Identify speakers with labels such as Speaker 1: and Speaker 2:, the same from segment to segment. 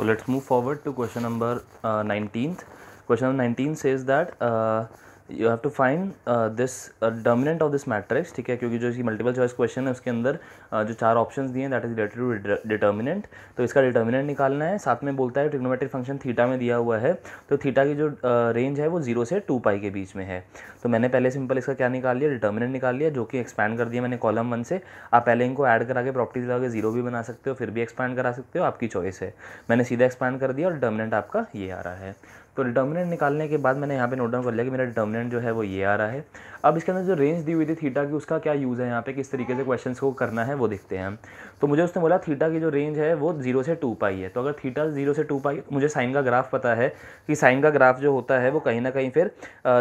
Speaker 1: So let's move forward to question number uh, Question number 19 says that uh, you have to find this dominant of this matrix ठीक है क्योंकि जो इसकी multiple choice question है उसके अंदर uh, जो चार ऑप्शन दिए हैं that is related to determinant तो इसका डिटर्मिनेंट निकालना है साथ में बोलता है ट्रिग्नोमेट्रिक फंक्शन थीटा में दिया हुआ है तो थीटा की जो रेंज uh, है वो जीरो से टू पाई के बीच में है तो मैंने पहले सिंपल इसका क्या निकाल लिया डिटर्मिनेंट निकाल लिया जो कि एक्सपैंड कर दिया मैंने कॉलम वन से आप पहले इनको ऐड करा के प्रॉपर्टीज लगा के जीरो भी बना सकते हो फिर भी एक्सपैंड करा सकते हो आपकी चॉइस है मैंने सीधा एक्सपैंड कर दिया और डिटर्मिनेंट आपका ये आ रहा है तो डिटर्मिनेंट निकालने के बाद मैंने यहाँ पे नोट डाउन कर लिया कि मेरा डिटर्मिनेंट कंपोनेंट जो है वो ये आ रहा है अब इसके अंदर जो रेंज दी हुई थी थीटा की उसका क्या यूज़ है यहाँ पे किस तरीके से क्वेश्चन को करना है वो देखते हैं हम तो मुझे उसने बोला थीटा की जो रेंज है वो जीरो से टू पाई है तो अगर थीटा जीरो से टू पाई तो मुझे साइन का ग्राफ पता है कि साइन का ग्राफ जो होता है वो कहीं ना कहीं फिर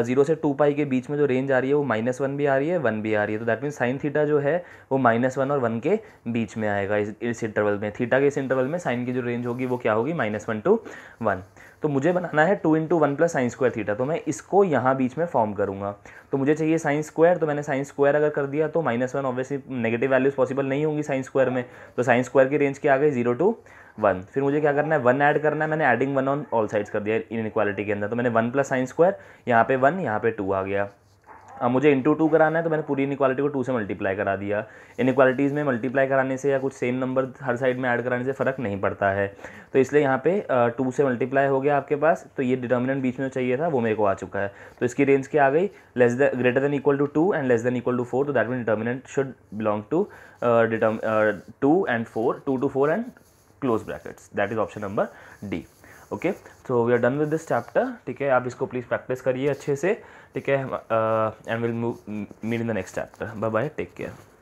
Speaker 1: जीरो से टू पाई के बीच में जो रेंज आ रही है वो माइनस वन भी आ रही है वन भी आ रही है तो दैट मीन साइन थीटा जो है वो माइनस वन और वन के बीच में आएगा इस इस इंटरवल में थीटा के इस इंटरवल में साइन की जो रेंज होगी वो क्या होगी माइनस वन टू वन तो मुझे बनाना है two into one plus sine square theta तो मैं इसको यहाँ बीच में फॉर्म करूँगा तो मुझे चाहिए चाहिए साइंस स्क्वायर तो मैंने साइंस स्क्वायर अगर कर दिया तो minus one obviously negative values possible नहीं होंगी साइंस स्क्वायर में तो साइंस स्क्वायर की रेंज क्या आ गई जीरो टू वन फिर मुझे क्या करना है वन ऐड करना है मैंने adding one on all sides कर दिया इन इक्वालिटी के अंदर तो मैंने वन प्लस साइंस स्क्वायर यहाँ पे वन यहाँ पे टू आ गया अब हाँ, मुझे इंटू टू कराना है तो मैंने पूरी इनक्वालिटी को टू से मल्टीप्लाई करा दिया इनक्वालिटीज़ में मल्टीप्लाई कराने से या कुछ सेम नंबर हर साइड में ऐड कराने से फ़र्क नहीं पड़ता है तो इसलिए यहाँ पे टू से मल्टीप्लाई हो गया आपके पास तो ये डिटर्मिनेंट बीच में चाहिए था वो मेरे को आ चुका है तो इसकी रेंज क्या आ गई less than greater than equal to two and less than equal to four तो that mean determinant should belong to determ two and four two to four and close brackets that is option number D okay so we are done with this chapter ठीक है आप इसको please practice करिए अच्छे से ठीक है and will meet in the next chapter bye bye take care